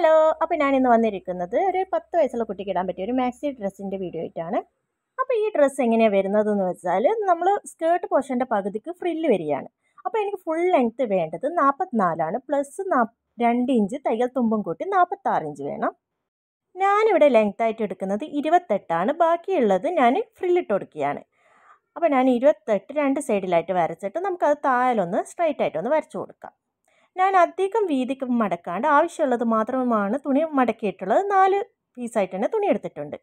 hello അപ്പോൾ ഞാൻ ഇന്ന് വന്നിരിക്കുന്നത് ഒരു പത്ത് വയസ്സുള്ള കുട്ടിക്ക് ഇടാൻ പറ്റിയ ഒരു മാക്സി ഡ്രസ്സിൻ്റെ വീഡിയോ ആയിട്ടാണ് അപ്പോൾ ഈ ഡ്രസ്സ് എങ്ങനെയാണ് വരുന്നതെന്ന് വെച്ചാൽ നമ്മൾ സ്കേർട്ട് പോർഷൻ്റെ പകുതിക്ക് ഫ്രില്ല് വരികയാണ് അപ്പോൾ എനിക്ക് ഫുൾ ലെങ്ത്ത് വേണ്ടത് നാൽപ്പത്തിനാലാണ് പ്ലസ് നാ രണ്ട് ഇഞ്ച് തയ്യൽ തുമ്പും കൂട്ടി നാൽപ്പത്താറ് ഇഞ്ച് വേണം ഞാനിവിടെ ലെങ്ത്തായിട്ട് എടുക്കുന്നത് ഇരുപത്തെട്ടാണ് ബാക്കിയുള്ളത് ഞാൻ ഫ്രില്ലിട്ട് കൊടുക്കുകയാണ് അപ്പോൾ ഞാൻ ഇരുപത്തെട്ട് രണ്ട് സൈഡിലായിട്ട് വരച്ചിട്ട് നമുക്കത് താഴെ ഒന്ന് സ്ട്രൈറ്റ് ആയിട്ട് ഒന്ന് വരച്ചു കൊടുക്കാം ഞാൻ അധികം വീതിക്ക് മടക്കാണ്ട് ആവശ്യമുള്ളത് മാത്രമാണ് തുണി മടക്കിയിട്ടുള്ളത് നാല് പീസായിട്ട് തന്നെ തുണി എടുത്തിട്ടുണ്ട്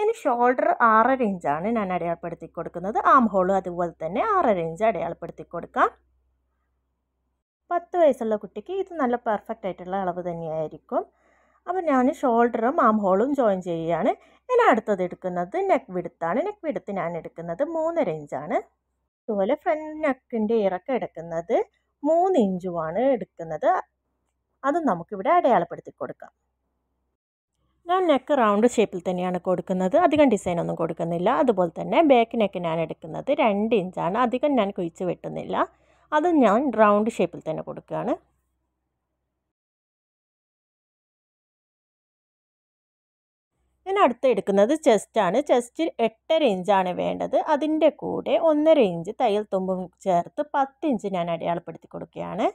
ഇനി ഷോൾഡർ ആറര ഇഞ്ചാണ് ഞാൻ അടയാളപ്പെടുത്തി കൊടുക്കുന്നത് ആം ഹോളും അതുപോലെ തന്നെ ആറര ഇഞ്ച് അടയാളപ്പെടുത്തി കൊടുക്കാം പത്ത് വയസ്സുള്ള കുട്ടിക്ക് ഇത് നല്ല പെർഫെക്റ്റ് ആയിട്ടുള്ള അളവ് തന്നെയായിരിക്കും അപ്പോൾ ഞാൻ ഷോൾഡറും ആം ഹോളും ജോയിൻ ചെയ്യുകയാണ് ഇനി അടുത്തത് എടുക്കുന്നത് നെക്ക് വിടുത്താണ് നെക്ക് വിടുത്ത് ഞാൻ എടുക്കുന്നത് മൂന്നര ഇഞ്ചാണ് അതുപോലെ ഫ്രണ്ട് നെക്കിൻ്റെ ഇറക്കം എടുക്കുന്നത് മൂന്ന് ഇഞ്ചുമാണ് എടുക്കുന്നത് അത് നമുക്കിവിടെ അടയാളപ്പെടുത്തി കൊടുക്കാം ഞാൻ നെക്ക് റൗണ്ട് ഷേപ്പിൽ തന്നെയാണ് കൊടുക്കുന്നത് അധികം ഡിസൈൻ ഒന്നും കൊടുക്കുന്നില്ല അതുപോലെ തന്നെ ബാക്ക് നെക്ക് ഞാൻ എടുക്കുന്നത് രണ്ട് ഇഞ്ചാണ് അധികം ഞാൻ കുഴിച്ച് വെട്ടുന്നില്ല അത് ഞാൻ റൗണ്ട് ഷേപ്പിൽ തന്നെ കൊടുക്കുകയാണ് ഞാൻ അടുത്ത് എടുക്കുന്നത് ചെസ്റ്റാണ് ചെസ്റ്റിൽ എട്ടര ഇഞ്ചാണ് വേണ്ടത് അതിൻ്റെ കൂടെ ഒന്നര ഇഞ്ച് തയ്യൽ തുമ്പും ചേർത്ത് പത്ത് ഇഞ്ച് ഞാൻ അടയാളപ്പെടുത്തി കൊടുക്കുകയാണ്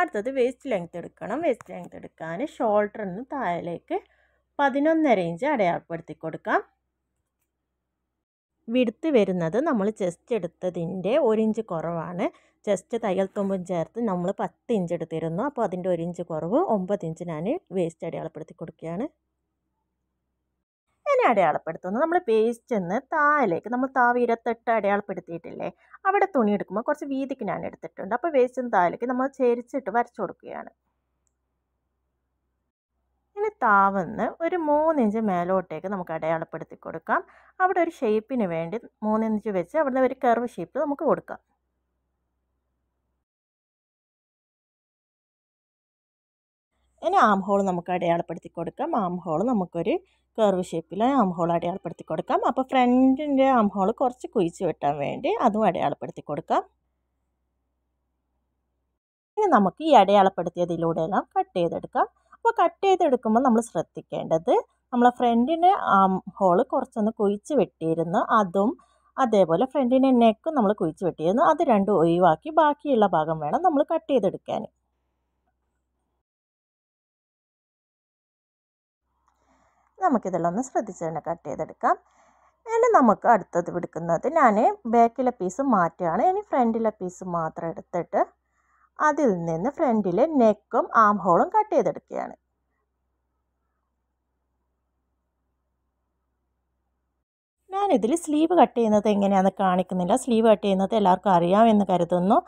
അടുത്തത് വേസ്റ്റ് ലെങ്ത് എടുക്കണം വേസ്റ്റ് ലെങ്ത് എടുക്കാൻ ഷോൾഡറിൽ നിന്ന് താഴേക്ക് പതിനൊന്നര ഇഞ്ച് അടയാളപ്പെടുത്തി കൊടുക്കാം വിടുത്ത് വരുന്നത് നമ്മൾ ചെസ്റ്റ് എടുത്തതിൻ്റെ ഒരിഞ്ച് ഇഞ്ച് കുറവാണ് ജസ്റ്റ് തയ്യൽ തുമ്പും ചേർത്ത് നമ്മൾ പത്ത് ഇഞ്ച് എടുത്തിരുന്നു അപ്പോൾ അതിൻ്റെ ഒരു ഇഞ്ച് കുറവ് ഒമ്പത് ഇഞ്ച് ഞാൻ വേസ്റ്റ് അടയാളപ്പെടുത്തി കൊടുക്കുകയാണ് ഇനി അടയാളപ്പെടുത്തുന്നു നമ്മൾ പേസ്റ്റെന്ന് താഴേക്ക് നമ്മൾ താവ് ഇരുപത്തെട്ട് അടയാളപ്പെടുത്തിയിട്ടില്ലേ അവിടെ തുണി എടുക്കുമ്പോൾ കുറച്ച് വീതിക്ക് ഞാൻ എടുത്തിട്ടുണ്ട് അപ്പോൾ വേസ്റ്റെന്ന് താഴേക്ക് നമ്മൾ ചേരിച്ചിട്ട് വരച്ചു കൊടുക്കുകയാണ് ഇനി താവെന്ന് ഒരു മൂന്നിഞ്ച് മേലോട്ടേക്ക് നമുക്ക് അടയാളപ്പെടുത്തി കൊടുക്കാം അവിടെ ഒരു ഷേപ്പിന് വേണ്ടി മൂന്നിഞ്ച് വെച്ച് അവിടെ ഒരു കർവ് ഷേപ്പ് നമുക്ക് കൊടുക്കാം ഇനി ആം ഹോൾ നമുക്ക് അടയാളപ്പെടുത്തി കൊടുക്കാം ആം ഹോൾ നമുക്കൊരു കർവ് ഷേപ്പിൽ ആം ഹോൾ അടയാളപ്പെടുത്തി കൊടുക്കാം അപ്പോൾ ഫ്രണ്ടിൻ്റെ ആം ഹോൾ കുറച്ച് കുഴിച്ച് വെട്ടാൻ വേണ്ടി അതും അടയാളപ്പെടുത്തി കൊടുക്കാം ഇനി നമുക്ക് ഈ അടയാളപ്പെടുത്തിയതിലൂടെ എല്ലാം കട്ട് ചെയ്തെടുക്കാം അപ്പോൾ കട്ട് ചെയ്തെടുക്കുമ്പോൾ നമ്മൾ ശ്രദ്ധിക്കേണ്ടത് നമ്മളെ ഫ്രണ്ടിൻ്റെ ആം ഹോൾ കുറച്ചൊന്ന് കുഴിച്ച് വെട്ടിയിരുന്നു അതും അതേപോലെ ഫ്രണ്ടിൻ്റെ നെക്കും നമ്മൾ കുഴിച്ച് വെട്ടിയിരുന്നു അത് രണ്ടും ഒഴിവാക്കി ബാക്കിയുള്ള ഭാഗം വേണം നമ്മൾ കട്ട് ചെയ്തെടുക്കാൻ നമുക്കിതെല്ലാം ഒന്ന് ശ്രദ്ധിച്ച് തന്നെ കട്ട് ചെയ്തെടുക്കാം ഇനി നമുക്ക് അടുത്തത് എടുക്കുന്നത് ഞാൻ ബാക്കിലെ പീസ് മാറ്റുകയാണ് ഇനി ഫ്രണ്ടിലെ പീസ് മാത്രം എടുത്തിട്ട് അതിൽ നിന്ന് ഫ്രണ്ടിലെ നെക്കും ആം ഹോളും കട്ട് ചെയ്തെടുക്കുകയാണ് ഞാനിതിൽ സ്ലീവ് കട്ട് ചെയ്യുന്നത് എങ്ങനെയാണെന്ന് കാണിക്കുന്നില്ല സ്ലീവ് കട്ട് ചെയ്യുന്നത് എല്ലാവർക്കും അറിയാമെന്ന് കരുതുന്നു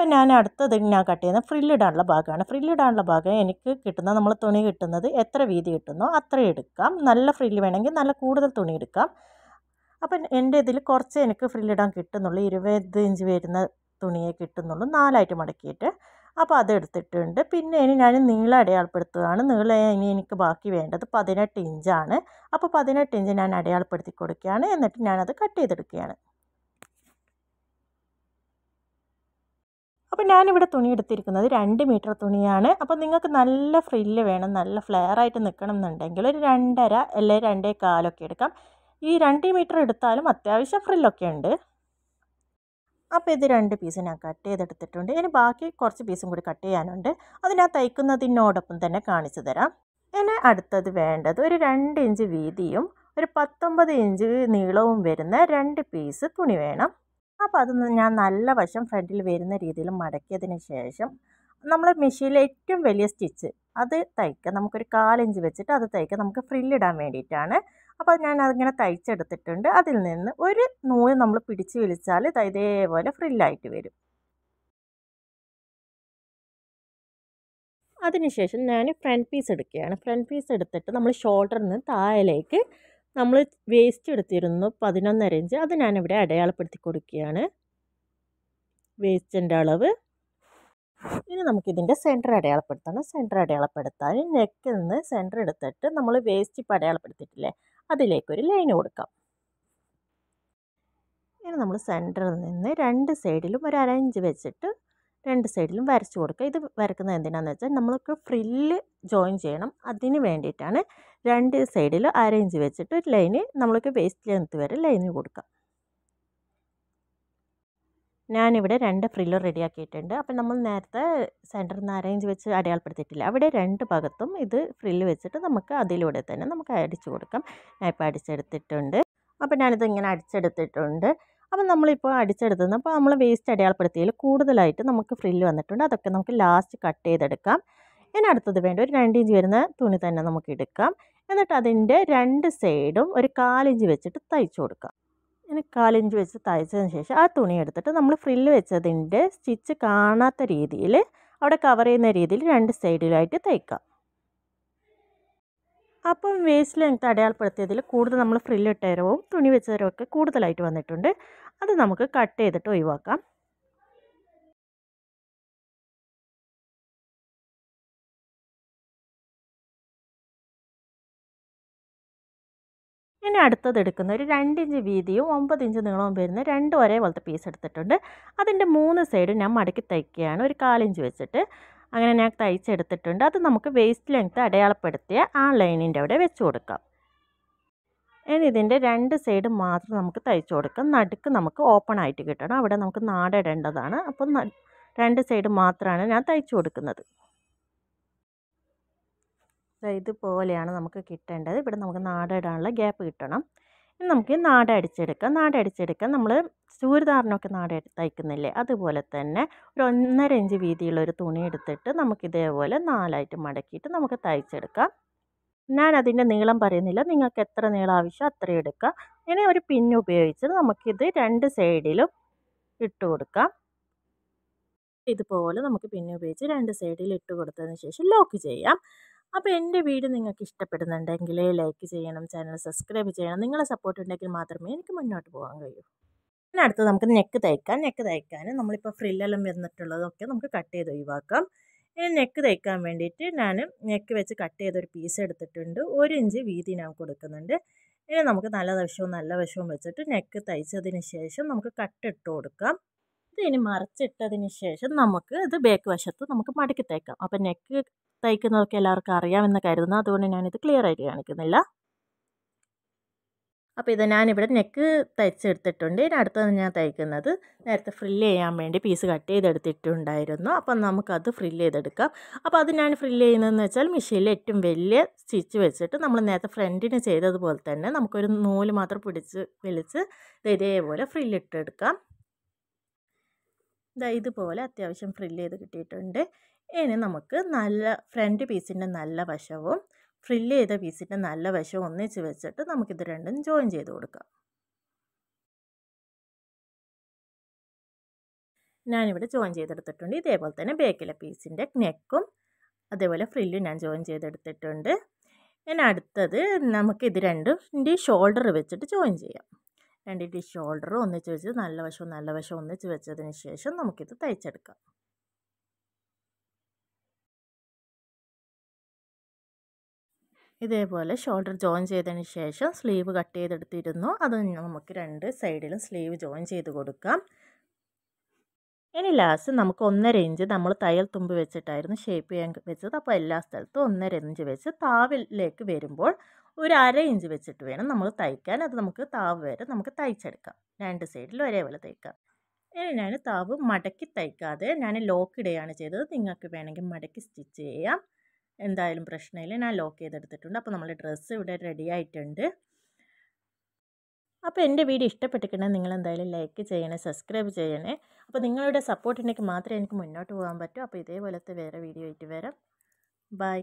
ഇപ്പം ഞാൻ അടുത്തത് ഞാൻ കട്ട് ചെയ്യുന്നത് ഫ്രില്ലിടാനുള്ള ഭാഗമാണ് ഫ്രില്ലിടാനുള്ള ഭാഗം എനിക്ക് കിട്ടുന്ന നമ്മൾ തുണി കിട്ടുന്നത് എത്ര വീതി കിട്ടുന്നോ അത്ര എടുക്കാം നല്ല ഫ്രില്ല് വേണമെങ്കിൽ നല്ല കൂടുതൽ തുണി എടുക്കാം അപ്പം എൻ്റെ ഇതിൽ കുറച്ച് എനിക്ക് ഫ്രില്ലിടാൻ കിട്ടുന്നുള്ളൂ ഇരുപത് ഇഞ്ച് വരുന്ന തുണിയെ കിട്ടുന്നുള്ളൂ നാലായിട്ട് മടക്കിയിട്ട് അപ്പോൾ അതെടുത്തിട്ടുണ്ട് പിന്നെ ഇനി ഞാൻ നീളം അടയാളപ്പെടുത്തുകയാണ് നീളം ഇനി എനിക്ക് ബാക്കി വേണ്ടത് പതിനെട്ട് ഇഞ്ചാണ് അപ്പോൾ പതിനെട്ട് ഇഞ്ച് ഞാൻ അടയാളപ്പെടുത്തി കൊടുക്കുകയാണ് എന്നിട്ട് ഞാനത് കട്ട് ചെയ്തെടുക്കുകയാണ് അപ്പോൾ ഞാനിവിടെ തുണി എടുത്തിരിക്കുന്നത് രണ്ട് മീറ്റർ തുണിയാണ് അപ്പോൾ നിങ്ങൾക്ക് നല്ല ഫ്രില്ല് വേണം നല്ല ഫ്ലെയർ ആയിട്ട് നിൽക്കണം എന്നുണ്ടെങ്കിൽ ഒരു രണ്ടര അല്ലെങ്കിൽ രണ്ടേ കാലൊക്കെ എടുക്കാം ഈ രണ്ട് മീറ്റർ എടുത്താലും അത്യാവശ്യം ഫ്രില്ലൊക്കെ ഉണ്ട് അപ്പോൾ ഇത് രണ്ട് പീസ് ഞാൻ കട്ട് ചെയ്തെടുത്തിട്ടുണ്ട് ഇനി ബാക്കി കുറച്ച് പീസും കൂടി കട്ട് ചെയ്യാനുണ്ട് അത് ഞാൻ തയ്ക്കുന്നതിനോടൊപ്പം തന്നെ കാണിച്ചു തരാം ഇനി അടുത്തത് വേണ്ടത് ഒരു രണ്ട് ഇഞ്ച് വീതിയും ഒരു പത്തൊമ്പത് ഇഞ്ച് നീളവും വരുന്ന രണ്ട് പീസ് തുണി വേണം അപ്പോൾ അതൊന്ന് ഞാൻ നല്ല വശം ഫ്രണ്ടിൽ വരുന്ന രീതിയിൽ മടക്കിയതിന് ശേഷം നമ്മൾ മെഷീനിൽ ഏറ്റവും വലിയ സ്റ്റിച്ച് അത് തയ്ക്കുക നമുക്കൊരു കാലഞ്ച് വെച്ചിട്ട് അത് തയ്ക്കുക നമുക്ക് ഫ്രില്ലിടാൻ വേണ്ടിയിട്ടാണ് അപ്പോൾ ഞാൻ അതിങ്ങനെ തയ്ച്ചെടുത്തിട്ടുണ്ട് അതിൽ നിന്ന് ഒരു നൂല് നമ്മൾ പിടിച്ച് വലിച്ചാൽ ഇതേപോലെ ഫ്രില്ലായിട്ട് വരും അതിനുശേഷം ഞാൻ ഫ്രണ്ട് പീസ് എടുക്കുകയാണ് ഫ്രണ്ട് പീസ് എടുത്തിട്ട് നമ്മൾ ഷോൾഡറിൽ നിന്ന് താഴേക്ക് നമ്മൾ വേസ്റ്റ് എടുത്തിരുന്നു പതിനൊന്നര ഇഞ്ച് അത് ഞാനിവിടെ അടയാളപ്പെടുത്തി കൊടുക്കുകയാണ് വേസ്റ്റിൻ്റെ അളവ് ഇനി നമുക്കിതിൻ്റെ സെൻറ്റർ അടയാളപ്പെടുത്തണം സെൻറ്റർ അടയാളപ്പെടുത്താൻ നെക്കിൽ നിന്ന് സെൻറ്റർ എടുത്തിട്ട് നമ്മൾ വേസ്റ്റ് ഇപ്പം അടയാളപ്പെടുത്തിയിട്ടില്ലേ അതിലേക്കൊരു ലൈൻ കൊടുക്കാം ഇനി നമ്മൾ സെൻറ്ററിൽ നിന്ന് രണ്ട് സൈഡിലും ഒരു അരഞ്ച് വെച്ചിട്ട് രണ്ട് സൈഡിലും വരച്ച് കൊടുക്കുക ഇത് വരക്കുന്നത് എന്തിനാണെന്ന് വെച്ചാൽ നമ്മൾക്ക് ഫ്രില്ല് ജോയിൻ ചെയ്യണം അതിന് വേണ്ടിയിട്ടാണ് രണ്ട് സൈഡിലും അരയിഞ്ച് വെച്ചിട്ട് ഒരു ലൈന് നമ്മൾക്ക് വേസ്റ്റ് ലെങ്ത്ത് വരെ ലൈന് കൊടുക്കാം ഞാനിവിടെ രണ്ട് ഫ്രില്ലർ റെഡിയാക്കിയിട്ടുണ്ട് അപ്പം നമ്മൾ നേരത്തെ സെൻറ്ററിൽ നിന്ന് അരയിഞ്ച് വെച്ച് അടയാളപ്പെടുത്തിയിട്ടില്ല അവിടെ രണ്ട് ഭാഗത്തും ഇത് ഫ്രില്ല് വെച്ചിട്ട് നമുക്ക് അതിലൂടെ തന്നെ നമുക്ക് അടിച്ചു കൊടുക്കാം ഞാൻ ഇപ്പോൾ അടിച്ചെടുത്തിട്ടുണ്ട് അപ്പോൾ ഞാനിത് ഇങ്ങനെ അടിച്ചെടുത്തിട്ടുണ്ട് അപ്പം നമ്മളിപ്പോൾ അടിച്ചെടുത്തുന്നത് അപ്പോൾ നമ്മൾ വേസ്റ്റ് അടയാളപ്പെടുത്തിയതിൽ കൂടുതലായിട്ട് നമുക്ക് ഫ്രില്ല് വന്നിട്ടുണ്ട് അതൊക്കെ നമുക്ക് ലാസ്റ്റ് കട്ട് ചെയ്തെടുക്കാം ഇനി അടുത്തത് വേണ്ട ഒരു രണ്ട് ഇഞ്ച് വരുന്ന തുണി തന്നെ നമുക്ക് എടുക്കാം എന്നിട്ട് അതിൻ്റെ രണ്ട് സൈഡും ഒരു കാലിഞ്ച് വെച്ചിട്ട് തയ്ച്ചു കൊടുക്കാം ഇനി കാലിഞ്ച് വെച്ച് തയ്ച്ചതിന് ശേഷം ആ തുണി എടുത്തിട്ട് നമ്മൾ ഫ്രില്ല് വെച്ചതിൻ്റെ സ്റ്റിച്ച് കാണാത്ത രീതിയിൽ അവിടെ കവർ ചെയ്യുന്ന രീതിയിൽ രണ്ട് സൈഡിലായിട്ട് തയ്ക്കാം അപ്പം വേസ്റ്റ് ലെങ്ത്ത് അടയാളപ്പെടുത്തിയതിൽ കൂടുതൽ നമ്മൾ ഫ്രില്ലിട്ടരവും തുണി വെച്ചതരവും ഒക്കെ കൂടുതലായിട്ട് വന്നിട്ടുണ്ട് അത് നമുക്ക് കട്ട് ചെയ്തിട്ട് ഒഴിവാക്കാം ഇനി അടുത്തത് എടുക്കുന്ന ഒരു രണ്ടിഞ്ച് വീതിയും ഒമ്പത് ഇഞ്ച് നീളവും വരുന്ന രണ്ട് പോലത്തെ പീസ് എടുത്തിട്ടുണ്ട് അതിൻ്റെ മൂന്ന് സൈഡും ഞാൻ മടക്കി തയ്ക്കുകയാണ് ഒരു കാലിഞ്ച് വെച്ചിട്ട് അങ്ങനെ ഞാൻ തയ്ച്ചെടുത്തിട്ടുണ്ട് അത് നമുക്ക് വേസ്റ്റ് ലെങ്ത്ത് അടയാളപ്പെടുത്തിയ ആ ലൈനിൻ്റെ അവിടെ വെച്ച് കൊടുക്കാം ഇനി ഇതിൻ്റെ രണ്ട് സൈഡ് മാത്രം നമുക്ക് തയ്ച്ചു കൊടുക്കാം നടുക്ക് നമുക്ക് ഓപ്പൺ ആയിട്ട് കിട്ടണം അവിടെ നമുക്ക് നാടിടേണ്ടതാണ് അപ്പം രണ്ട് സൈഡ് മാത്രമാണ് ഞാൻ തയ്ച്ചു കൊടുക്കുന്നത് ഇതുപോലെയാണ് നമുക്ക് കിട്ടേണ്ടത് ഇവിടെ നമുക്ക് നാട ഇടാനുള്ള ഗ്യാപ്പ് കിട്ടണം ഇനി നമുക്ക് നാട അടിച്ചെടുക്കാം നാട അടിച്ചെടുക്കാം നമ്മൾ ചൂരിദാറിനൊക്കെ നാട തയ്ക്കുന്നില്ലേ അതുപോലെ തന്നെ ഒരു ഒന്നര ഇഞ്ച് വീതിയുള്ള ഒരു തുണി എടുത്തിട്ട് നമുക്ക് നാലായിട്ട് മടക്കിയിട്ട് നമുക്ക് തയ്ച്ചെടുക്കാം ഞാൻ അതിൻ്റെ നീളം പറയുന്നില്ല നിങ്ങൾക്ക് എത്ര നീളം ആവശ്യം അത്രയും എടുക്കാം ഇനി ഒരു പിന്നു ഉപയോഗിച്ച് നമുക്കിത് രണ്ട് സൈഡിലും ഇട്ട് കൊടുക്കാം ഇതുപോലെ നമുക്ക് പിന്നെ ഉപയോഗിച്ച് രണ്ട് സൈഡിൽ ഇട്ട് കൊടുത്തതിന് ശേഷം ലോക്ക് ചെയ്യാം അപ്പോൾ എൻ്റെ വീഡിയോ നിങ്ങൾക്ക് ഇഷ്ടപ്പെടുന്നുണ്ടെങ്കിൽ ലൈക്ക് ചെയ്യണം ചാനൽ സബ്സ്ക്രൈബ് ചെയ്യണം നിങ്ങളെ സപ്പോർട്ട് ഉണ്ടെങ്കിൽ മാത്രമേ എനിക്ക് മുന്നോട്ട് പോകാൻ കഴിയൂ പിന്നെ അടുത്ത് നമുക്ക് നെക്ക് തയ്ക്കാം നെക്ക് തയ്ക്കാൻ നമ്മളിപ്പോൾ ഫ്രില്ലെല്ലാം വന്നിട്ടുള്ളതൊക്കെ നമുക്ക് കട്ട് ചെയ്ത് ഒഴിവാക്കാം ഇനി നെക്ക് തയ്ക്കാൻ വേണ്ടിയിട്ട് ഞാൻ നെക്ക് വെച്ച് കട്ട് ചെയ്തൊരു പീസ് എടുത്തിട്ടുണ്ട് ഒരു ഇഞ്ച് വീതി ഞാൻ കൊടുക്കുന്നുണ്ട് ഇനി നമുക്ക് നല്ല വശവും നല്ല വശവും വെച്ചിട്ട് നെക്ക് തയ്ച്ചതിന് ശേഷം നമുക്ക് കട്ട് ഇട്ട് കൊടുക്കാം ഇത് ഇനി മറിച്ചിട്ടതിന് ശേഷം നമുക്ക് ഇത് ബേക്ക് വശത്ത് നമുക്ക് മടക്കി തയ്ക്കാം അപ്പം നെക്ക് തയ്ക്കുന്നതൊക്കെ എല്ലാവർക്കും അറിയാമെന്ന് കരുതുന്നു അതുകൊണ്ട് ഞാനിത് ക്ലിയർ ആയിട്ട് കാണിക്കുന്നില്ല അപ്പോൾ ഇത് ഞാനിവിടെ നെക്ക് തയ്ച്ചെടുത്തിട്ടുണ്ട് ഇനി അടുത്തത് ഞാൻ തയ്ക്കുന്നത് നേരത്തെ ഫ്രില്ല് ചെയ്യാൻ വേണ്ടി പീസ് കട്ട് ചെയ്തെടുത്തിട്ടുണ്ടായിരുന്നു അപ്പം നമുക്കത് ഫ്രില്ല് ചെയ്തെടുക്കാം അപ്പോൾ അത് ഞാൻ ഫ്രില്ല് ചെയ്യുന്നതെന്ന് വെച്ചാൽ മെഷീനിൽ ഏറ്റവും വലിയ സ്റ്റിച്ച് വെച്ചിട്ട് നമ്മൾ നേരത്തെ ഫ്രണ്ടിന് ചെയ്തതുപോലെ തന്നെ നമുക്കൊരു നൂല് മാത്രം പിടിച്ച് വലിച്ച് ഇതേപോലെ ഫ്രില്ലിട്ടെടുക്കാം ദാ ഇതുപോലെ അത്യാവശ്യം ഫ്രില്ല് ചെയ്ത് കിട്ടിയിട്ടുണ്ട് ഇനി നമുക്ക് നല്ല ഫ്രണ്ട് പീസിൻ്റെ നല്ല വശവും ഫ്രില്ല് ചെയ്ത പീസിൻ്റെ നല്ല വശവും ഒന്നിച്ച് വെച്ചിട്ട് നമുക്കിത് രണ്ടും ജോയിൻ ചെയ്ത് കൊടുക്കാം ഞാനിവിടെ ജോയിൻ ചെയ്തെടുത്തിട്ടുണ്ട് ഇതേപോലെ തന്നെ ബേക്കിലെ പീസിൻ്റെ നെക്കും അതേപോലെ ഫ്രില്ലും ഞാൻ ജോയിൻ ചെയ്തെടുത്തിട്ടുണ്ട് ഇനി അടുത്തത് നമുക്കിത് രണ്ടും ഷോൾഡർ വെച്ചിട്ട് ജോയിൻ ചെയ്യാം രണ്ട് ഈ ഷോൾഡർ ഒന്നിച്ച് വെച്ച് നല്ല വശവും നല്ല വശവും ഒന്നിച്ച് വെച്ചതിന് ശേഷം നമുക്കിത് തയ്ച്ചെടുക്കാം ഇതേപോലെ ഷോൾഡർ ജോയിൻ ചെയ്തതിന് ശേഷം സ്ലീവ് കട്ട് ചെയ്തെടുത്തിരുന്നു അത് നമുക്ക് രണ്ട് സൈഡിലും സ്ലീവ് ജോയിൻ ചെയ്ത് കൊടുക്കാം ഇനി ലാസ്റ്റ് നമുക്ക് ഒന്നര ഇഞ്ച് നമ്മൾ തയ്യൽ തുമ്പ് വെച്ചിട്ടായിരുന്നു ഷേപ്പ് ചെയ്യാൻ വെച്ചത് അപ്പോൾ എല്ലാ സ്ഥലത്തും ഒന്നര ഇഞ്ച് വെച്ച് താവിലേക്ക് വരുമ്പോൾ ഒരു അര ഇഞ്ച് വെച്ചിട്ട് വേണം നമ്മൾ തയ്ക്കാൻ അത് നമുക്ക് താവ് വരെ നമുക്ക് തയ്ച്ചെടുക്കാം രണ്ട് സൈഡിലും ഒരേപോലെ തയ്ക്കാം ഇനി ഞാൻ താവ് മടക്കി തയ്ക്കാതെ ഞാൻ ലോക്ക് ഇടുകയാണ് ചെയ്തത് നിങ്ങൾക്ക് വേണമെങ്കിൽ മടക്കി സ്റ്റിച്ച് ചെയ്യാം എന്തായാലും പ്രശ്നമില്ല ഞാൻ ലോക്ക് ചെയ്തെടുത്തിട്ടുണ്ട് അപ്പോൾ നമ്മുടെ ഡ്രസ്സ് ഇവിടെ റെഡി ആയിട്ടുണ്ട് അപ്പോൾ എൻ്റെ വീഡിയോ ഇഷ്ടപ്പെട്ടിട്ടുണ്ടെങ്കിൽ നിങ്ങൾ എന്തായാലും ലൈക്ക് ചെയ്യണേ സബ്സ്ക്രൈബ് ചെയ്യണേ അപ്പോൾ നിങ്ങളുടെ സപ്പോർട്ട് ഉണ്ടെങ്കിൽ മാത്രമേ എനിക്ക് മുന്നോട്ട് പോകാൻ പറ്റൂ അപ്പോൾ ഇതേപോലത്തെ വേറെ വീഡിയോ ആയിട്ട് വരാം ബൈ